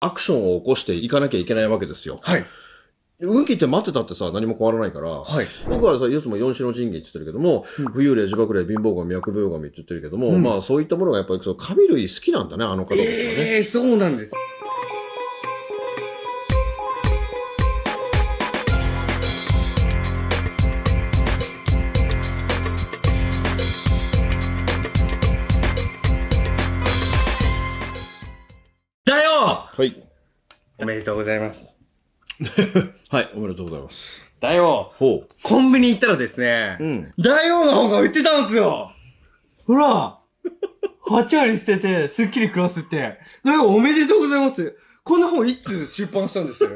アクションを起こしていかなきゃいけないわけですよ。はい。運気って待ってたってさ、何も変わらないから、はい、僕はさ、いつも四種の神器って言ってるけども、うん、浮遊霊、呪縛霊、貧乏神、薬病神って言ってるけども、うん、まあそういったものがやっぱりその神類好きなんだね、あの方たちはね。ええー、そうなんです。はい。おめでとうございます。はい、おめでとうございます。大王、ほうコンビニ行ったらですね、うん、大王の方が売ってたんですよほら !8 割捨てて、すっきり暮らすって。大王おめでとうございますこんな本いつ出版したんですよ。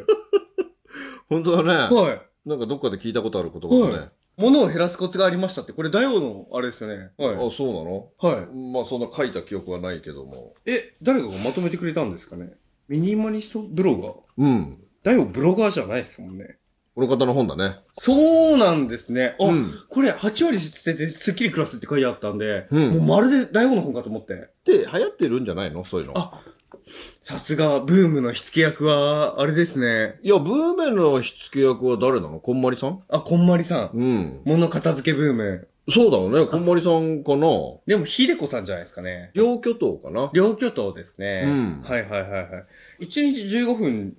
本当だね。はい。なんかどっかで聞いたことある言葉だね。はい物を減らすコツがありましたって、これ大王のあれですよね。はい。あ、そうなのはい。まあそんな書いた記憶はないけども。え、誰かがまとめてくれたんですかねミニマリストブロガーうん。だよ、ブロガーじゃないですもんね。この方の本だね。そうなんですね。あ、うん。これ8割捨ててスッキリ暮らすって書いてあったんで、うんもうまるで大悟の本かと思って。で、流行ってるんじゃないのそういうの。あさすが、ブームの火付け役は、あれですね。いや、ブームの火付け役は誰なのこんまりさんあ、こんまりさん。うん。物片付けブーム。そうだろうね。こんまりさんかな。でも、ひでこさんじゃないですかね。両巨頭かな。両巨頭ですね。うん。はいはいはいはい。1日15分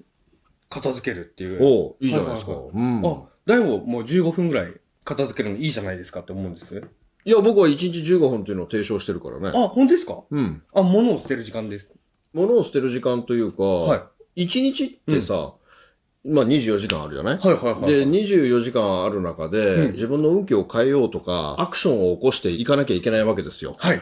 片付けるっていう。おいいじゃないですか。はいはいはいうん、あ、だいぶもう15分ぐらい片付けるのいいじゃないですかって思うんです。いや、僕は1日15分っていうのを提唱してるからね。あ、本当ですかうん。あ、物を捨てる時間です。物を捨てる時間というか、はい。1日ってさ、うんまあ、24時間あるじゃない,、はいはいはいはい、で、24時間ある中で、自分の運気を変えようとか、アクションを起こしていかなきゃいけないわけですよ。はい。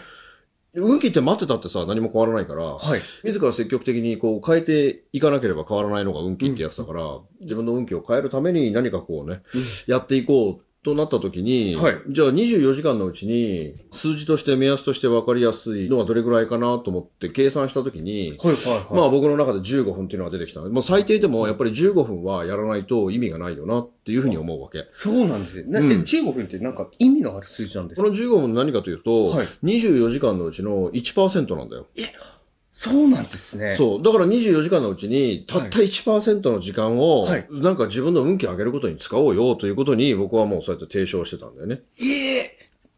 運気って待ってたってさ、何も変わらないから、はい。自ら積極的にこう変えていかなければ変わらないのが運気ってやつだから、自分の運気を変えるために何かこうね、やっていこうとなった時に、はい、じゃあ24時間のうちに数字として目安として分かりやすいのはどれぐらいかなと思って計算した時に、はいはいはい、まあ僕の中で15分っていうのが出てきたまあ最低でもやっぱり15分はやらないと意味がないよなっていうふうに思うわけ。そうなんですね。うん、15分ってなんか意味のある数字なんですかこの15分何かというと、はい、24時間のうちの1%なんだよ。えそうなんですね。そう。だから24時間のうちに、たった1%の時間を、はい、なんか自分の運気を上げることに使おうよということに、僕はもうそうやって提唱してたんだよね。ええ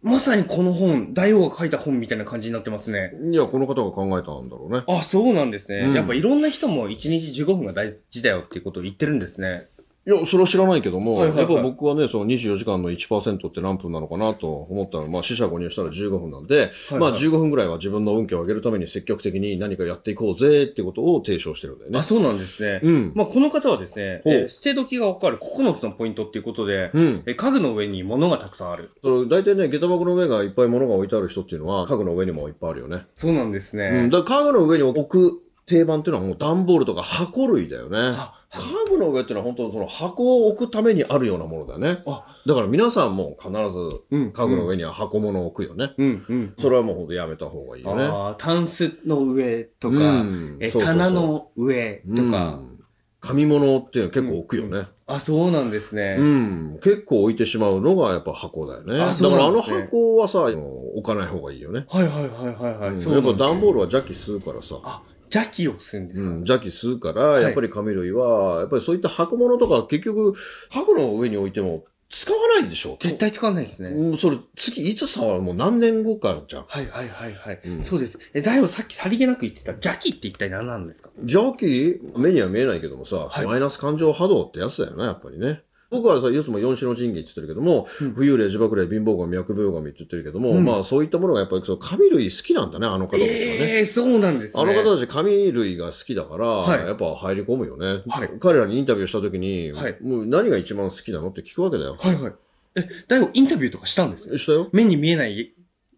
ー、まさにこの本、大王が書いた本みたいな感じになってますね。いや、この方が考えたんだろうね。あ、そうなんですね。うん、やっぱいろんな人も1日15分が大事だよっていうことを言ってるんですね。いや、それは知らないけども、はいはいはい、やっぱ僕はね、その24時間の1%って何分なのかなと思ったら、まあ死者誤入したら15分なんで、はいはい、まあ15分ぐらいは自分の運気を上げるために積極的に何かやっていこうぜってことを提唱してるんだよね。あ、そうなんですね。うん。まあこの方はですね、えー、捨て時がわかる9つのポイントっていうことで、うん、え家具の上に物がたくさんある。それ大体ね、下駄箱の上がいっぱい物が置いてある人っていうのは、家具の上にもいっぱいあるよね。そうなんですね。うん、だから家具の上に置く定番っていうのはもう段ボールとか箱類だよね。はい、家具の上っていうのは本当その箱を置くためにあるようなものだね。あだから皆さんも必ず家具の上には箱物を置くよね。うんうん、それはもう本当やめた方がいいよね。ああ、タンスの上とか、うんえそうそうそう、棚の上とか。うん紙物っていうの結構置くよね、うん。あ、そうなんですね。うん。結構置いてしまうのがやっぱ箱だよね。ねだからあの箱はさ、置かない方がいいよね。はいはいはいはいはい。うん、そうやっぱ段ボールは邪気吸うからさ。あ、邪気を吸うんですか、うん、邪気吸うから、やっぱり紙類は、やっぱりそういった箱物とか結局、箱の上に置いても使わないでしょ絶対使わないですね。うん、それ、次、いつ触るもう何年後かじゃん。はいはいはいはい。うん、そうです。え、だぶさっきさりげなく言ってた、邪気って一体何なんですか邪気目には見えないけどもさ、はい、マイナス感情波動ってやつだよな、ね、やっぱりね。僕はさ、いつも四種の神器って言ってるけども、浮遊霊、自爆霊、貧乏神、脈病神って言ってるけども、うん、まあそういったものがやっぱりその神類好きなんだね、あの方たちはね。ええー、そうなんですね。あの方たち神類が好きだから、はい、やっぱ入り込むよね。はい、彼らにインタビューした時に、はい、もう何が一番好きなのって聞くわけだよ。はいはい。え、だ悟インタビューとかしたんですよ。したよ。目に見えない、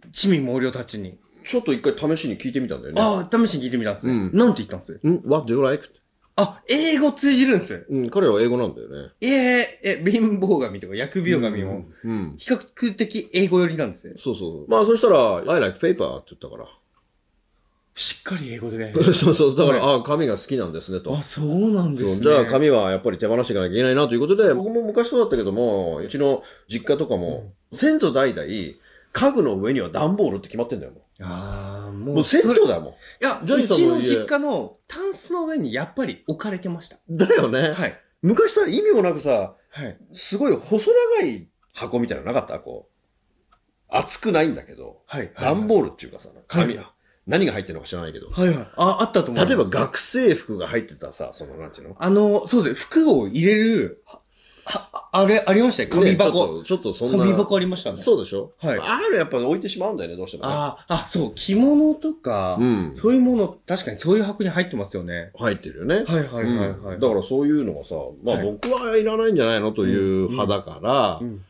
地味毛量たちに。ちょっと一回試しに聞いてみたんだよね。ああ、試しに聞いてみたんですね。うん、なんて言ったんですよ。ん ?What do you like? あ、英語通じるんですよ。うん、彼は英語なんだよね。えええ、貧乏神とか薬病神も、うん。比較的英語寄りなんですね。そうそう。まあ、そしたら、I like paper って言ったから。しっかり英語で。そうそう。だから、あ紙が好きなんですね、と。あ、そうなんですね。じゃあ、紙はやっぱり手放していかなきゃいけないなということで、僕も昔そうだったけども、うちの実家とかも、先祖代々、家具の上には段ボールって決まってんだよ。ああ、もう。もうセットだもん。いや、うちの実家のタンスの上にやっぱり置かれてました。だよね。はい。昔さ、意味もなくさ、はい。すごい細長い箱みたいなのなかったこう。厚くないんだけど、はい。段ボールっていうかさ、紙、は何が入ってるのか知らないけど。はいはい。あ、あったと思う。例えば学生服が入ってたさ、その、なんていうのあの、そうです。服を入れるあれ、ありましたよ。紙箱、ね、ちょっとそんな。紙箱ありましたね。そうでしょはい。あるやっぱ置いてしまうんだよね、どうしても、ね、ああ、そう、着物とか、うん、そういうもの、確かにそういう箱に入ってますよね。入ってるよね。はいはいはい、はいうん、だからそういうのがさ、まあ、僕はいらないんじゃないのという派だから、うん、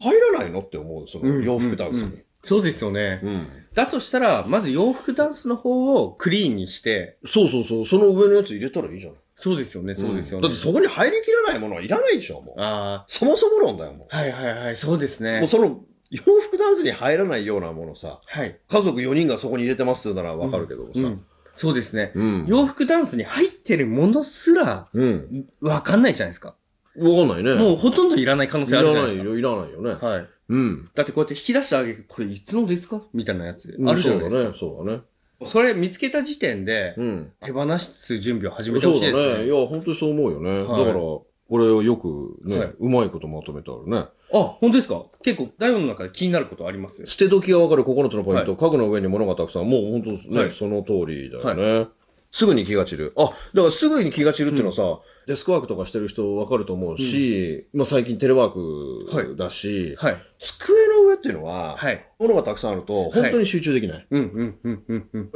入らないのって思う、その洋服ダンスに。そうですよね。うん、だとしたら、まず洋服ダンスの方をクリーンにして。そうそうそう、その上のやつ入れたらいいじゃない。そうですよね、そうですよね。だってそこに入りきらないものはいらないでしょ、もう。ああ。そもそも論だよ、もう。はいはいはい、そうですね。もうその、洋服ダンスに入らないようなものさ、はい、家族4人がそこに入れてますってならわかるけどさ、うんうん、そうですね、うん、洋服ダンスに入ってるものすら、うん。わかんないじゃないですか。わかんないね。もうほとんどいらない可能性あるじゃないですか。いらないよ、いらないよね。はい。うん。だってこうやって引き出してあげる、これいつのですかみたいなやつ。あるじゃないですか。そうだね、そうだね。それ見つけた時点で、手放す準備を始めてほしいですね。そうだね。いや、本当にそう思うよね。だから、これをよくね、うまいことまとめてあるね。あ、本当ですか結構、台本の中で気になることあります捨て時がわかる9つのポイント、家具の上に物がたくさん、もう本当ね、その通りだよね。すぐに気が散る。あ、だからすぐに気が散るっていうのはさ、デスクワークとかしてる人わかると思うし、まあ最近テレワークだし、はい。机っていうのは、はい、ものがたくさんあると、本当に集中できない。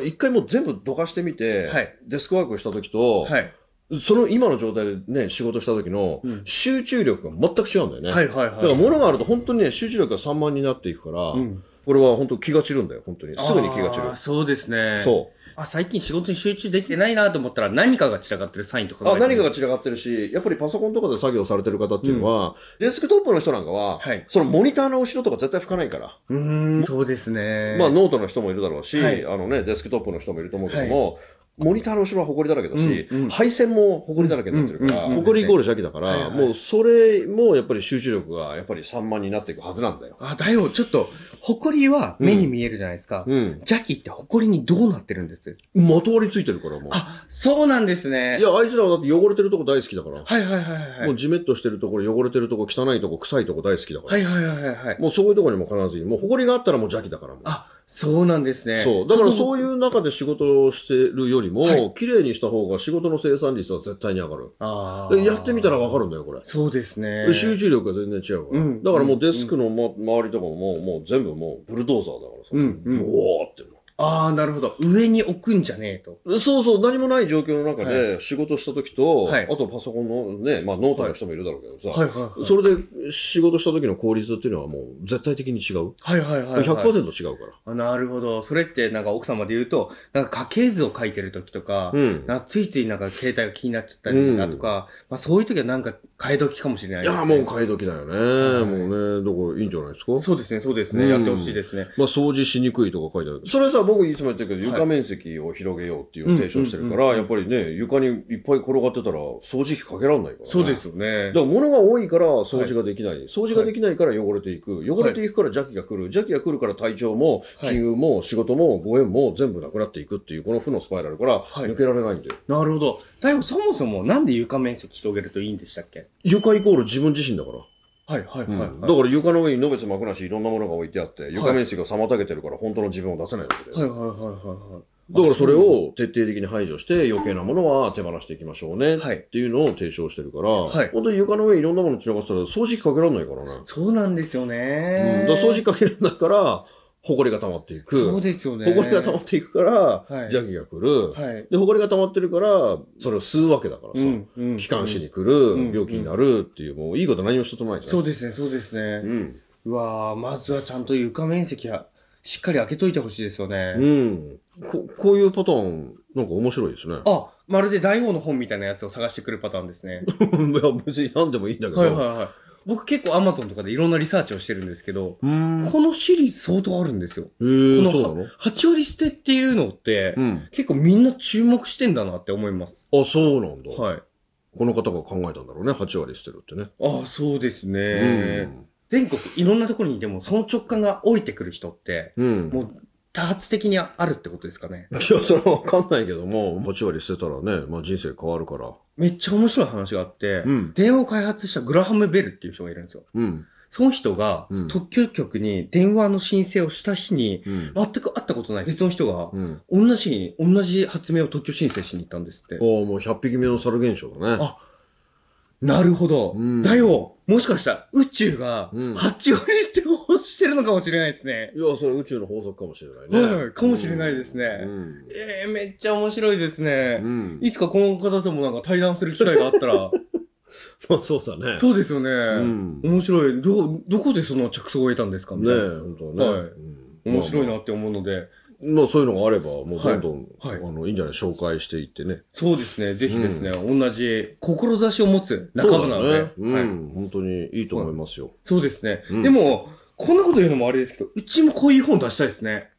一回もう全部どかしてみて、はい、デスクワークした時と、はい、その今の状態でね、仕事した時の集中力が全く違うんだよね。だから物があると本当にね、集中力が散漫になっていくから、うん、これは本当気が散るんだよ、本当に。すぐに気が散る。そうですね。そう。あ、最近仕事に集中できてないなと思ったら何かが散らかってるサインとかあ何かが散らかってるし、やっぱりパソコンとかで作業されてる方っていうのは、うん、デスクトップの人なんかは、はい、そのモニターの後ろとか絶対拭かないから。うん、そうですね。まあノートの人もいるだろうし、はい、あのね、デスクトップの人もいると思うけども、はいモニターの後ろはりだらけだし、うんうん、配線もりだらけになってるから、うんイコール邪気だから、はいはい、もうそれもやっぱり集中力がやっぱり散漫になっていくはずなんだよ。あ、だよ、ちょっと、りは目に見えるじゃないですか。うんうん、邪気ってりにどうなってるんですまとわりついてるから、もう。あ、そうなんですね。いや、あいつらはだって汚れてるとこ大好きだから。はいはいはいはい。もうじめっとしてるところ、汚れてるとこ、汚いとこ、臭いとこ大好きだから。はいはいはいはい。もうそういうとこにも必ずいもうりがあったらもう邪気だから、もう。あそうなんですね。そう。だからそういう中で仕事をしてるよりも、綺麗にした方が仕事の生産率は絶対に上がる。あやってみたらわかるんだよ、これ。そうですね。集中力が全然違うから。うん、だからもうデスクの、ま、周りとかももう全部もうブルドーザーだからさ、うんうん、うおーって。ああ、なるほど。上に置くんじゃねえと。そうそう、何もない状況の中で仕事した時と、はいあとパソコンのね、まあノートの人もいるだろうけどさ、はいはいはい。それで仕事した時の効率っていうのはもう絶対的に違う。はいはいはい、はい。100%違うから。あなるほど。それってなんか奥様で言うと、なんか家系図を書いてる時とか、うんなんかついついなんか携帯が気になっちゃったりだとか、まあそういう時はなんか替え時かもしれないですね。や、もう買い時だよね。いもうね、どこいいんじゃないですか。そうですね、そうですね。うんやってほしいですね。まあ掃除しにくいとか書いてある。それはさ、僕いつも言ってるけど、床面積を広げようっていう提唱してるから、やっぱりね、床にいっぱい転がってたら掃除機かけられないから、ね、そうですよね。だから物が多いから掃除ができない,、掃除ができないから汚れていく。汚れていくから邪気が来る。邪気が来るから体調も、金融も、仕事も、ご縁も全部なくなっていくっていう、この負のスパイラルから抜けられないんで。なるほど。大いそもそもなんで床面積広げるといいんでしたっけ床イコール自分自身だから。はいはいはい、はいうん、だから床の上にのべつ幕なしいろんなものが置いてあって、床面積が妨げてるから本当の自分を出せないわけで。はいはいはいはいはい。だからそれを徹底的に排除して余計なものは手放していきましょうねっていうのを提唱してるから、はい、本当に床の上にいろんなもの散らかしたら掃除機かけられないからね。そうなんですよね、うん。だ掃除機かけられないから、埃が溜まっていく。そうですよね。埃が溜まっていくから、邪気が来る。はい、で、埃が溜まってるから、それを吸うわけだからさ、うん気管支に来る、病気になるっていう、もういいこと何も一つとないじゃん。そうですね、そうですね。うん、うわまずはちゃんと床面積は、しっかり開けといてほしいですよね。うん。ここういうパターン、なんか面白いですね。あ、まるで大王の本みたいなやつを探してくるパターンですね。いや、別に何でもいいんだけど。はいはいはい。僕結構アマゾンとかでいろんなリサーチをしてるんですけど、このシリーズ相当あるんですよ。この8割捨てっていうのって、うん、結構みんな注目してんだなって思います。あ、そうなんだ。はい。この方が考えたんだろうね、8割捨てるってね。ああ、そうですね。全国いろんなところにいても、その直感が降りてくる人って、うん、もう多発的にあるってことですかね。いや、それはわかんないけども、8割捨てたらね、まあ人生変わるから。めっちゃ面白い話があって、うん、電話を開発したグラハム・ベルっていう人がいるんですよ。うん、その人が、うん、特許局に電話の申請をした日に、全く会ったことない別の人が、同じ同じ発明を特許申請しに行ったんですって。ああ、もう100匹目の猿現象だね。あなるほど。うん、だよ。もしかしたら宇宙が八割捨てをしてるのかもしれないですね。いや、それ宇宙の法則かもしれないね。はい、かもしれないですね。うん、ええー、めっちゃ面白いですね。うん、いつかこの方ともなんか対談する機会があったら。まあそうだね。そうですよね。うん、面白い。ど、どこでその着想を得たんですかねえ、本当ね。はい。面白いなって思うので、まあそういうのがあれば、もうどんどん、はい、はい、あのいいんじゃない紹介していってね。そうですね。ぜひですね、うん、同じ志を持つ仲間なので、ね、うん、はい、本当にいいと思いますよ。そうですね。うん、でも、こんなこと言うのもあれですけど、うちもこういう本出したいですね。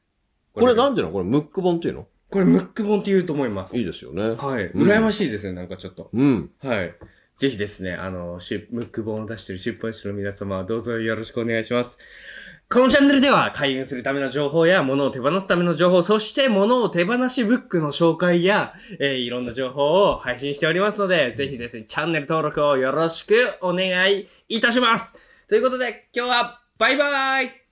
これなんていうのこれムック本っていうのこれムック本って言うと思います。いいですよね。はい。うん、羨ましいですね、なんかちょっと。うん。はい。ぜひですね、あの、ムック本を出している出版社の皆様、どうぞよろしくお願いします。このチャンネルでは開運するための情報や物を手放すための情報、そして物を手放しブックの紹介や、えー、いろんな情報を配信しておりますので、ぜひですね、チャンネル登録をよろしくお願いいたします。ということで、今日はバイバーイ